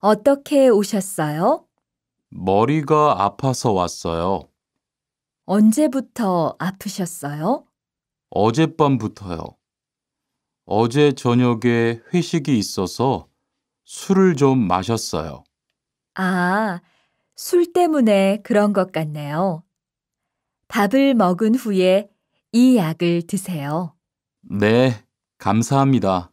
어떻게 오셨어요? 머리가 아파서 왔어요. 언제부터 아프셨어요? 어젯밤부터요. 어제 저녁에 회식이 있어서 술을 좀 마셨어요. 아, 술 때문에 그런 것 같네요. 밥을 먹은 후에 이 약을 드세요. 네, 감사합니다.